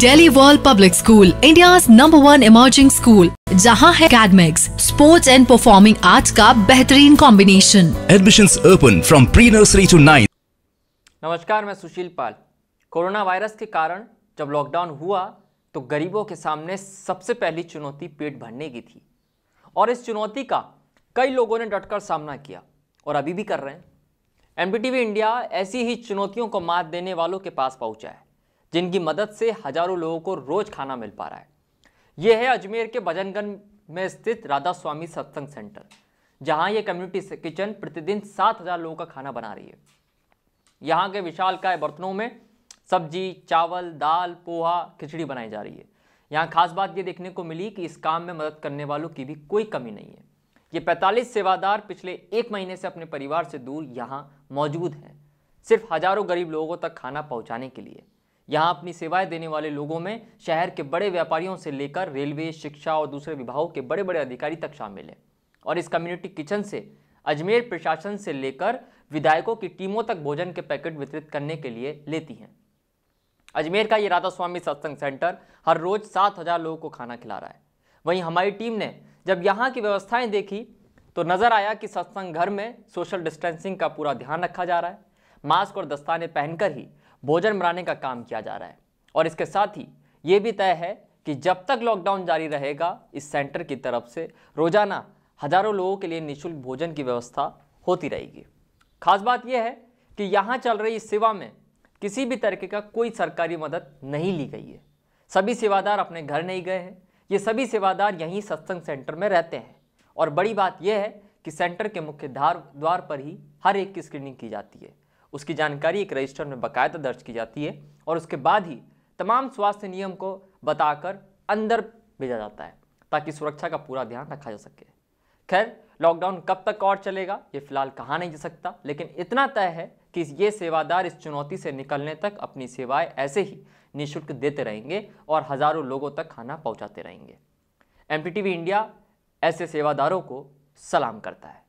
daily world public school India number one emerging school जहाँ है academics sports and performing arts का बेहतरीन combination admission open from pre nursery to nine नमस्कार मैं सुशील पाल corona virus के कारण जब लॉकडाउन हुआ तो गरीबों के सामने सबसे पहली चुनौती पेट भरने की थी और इस चुनौती का कई लोगों ने डटकर सामना किया और अभी भी कर रहे हैं एम इंडिया ऐसी ही चुनौतियों को मात देने वालों के पास पहुंचा है जिनकी मदद से हजारों लोगों को रोज खाना मिल पा रहा है यह है अजमेर के भजनगंज में स्थित राधा स्वामी सत्संग सेंटर जहां यह कम्युनिटी किचन प्रतिदिन सात हजार लोगों का खाना बना रही है यहाँ के विशालकाय बर्तनों में सब्जी चावल दाल पोहा खिचड़ी बनाई जा रही है यहाँ खास बात ये देखने को मिली कि इस काम में मदद करने वालों की भी कोई कमी नहीं है ये 45 सेवादार पिछले एक महीने से अपने परिवार से दूर यहाँ मौजूद हैं सिर्फ हजारों गरीब लोगों तक खाना पहुँचाने के लिए यहाँ अपनी सेवाएं देने वाले लोगों में शहर के बड़े व्यापारियों से लेकर रेलवे शिक्षा और दूसरे विभागों के बड़े बड़े अधिकारी तक शामिल हैं और इस कम्युनिटी किचन से अजमेर प्रशासन से लेकर विधायकों की टीमों तक भोजन के पैकेट वितरित करने के लिए लेती हैं अजमेर का ये राधा स्वामी सत्संग सेंटर हर रोज सात हजार लोगों को खाना खिला रहा है वहीं हमारी टीम ने जब यहाँ की व्यवस्थाएं देखी तो नज़र आया कि सत्संग घर में सोशल डिस्टेंसिंग का पूरा ध्यान रखा जा रहा है मास्क और दस्ताने पहनकर ही भोजन बनाने का काम किया जा रहा है और इसके साथ ही ये भी तय है कि जब तक लॉकडाउन जारी रहेगा इस सेंटर की तरफ से रोजाना हजारों लोगों के लिए निःशुल्क भोजन की व्यवस्था होती रहेगी खास बात यह है कि यहाँ चल रही इस सेवा में किसी भी तरीके का कोई सरकारी मदद नहीं ली गई है सभी सेवादार अपने घर नहीं गए हैं ये सभी सेवादार यहीं सत्संग सेंटर में रहते हैं और बड़ी बात यह है कि सेंटर के मुख्य द्वार पर ही हर एक की स्क्रीनिंग की जाती है उसकी जानकारी एक रजिस्टर में बाकायदा दर्ज की जाती है और उसके बाद ही तमाम स्वास्थ्य नियम को बताकर अंदर भेजा जाता है ताकि सुरक्षा का पूरा ध्यान रखा जा सके खैर लॉकडाउन कब तक और चलेगा ये फिलहाल कहा नहीं जा सकता लेकिन इतना तय है कि ये सेवादार इस चुनौती से निकलने तक अपनी सेवाएं ऐसे ही निःशुल्क देते रहेंगे और हज़ारों लोगों तक खाना पहुंचाते रहेंगे एम इंडिया ऐसे सेवादारों को सलाम करता है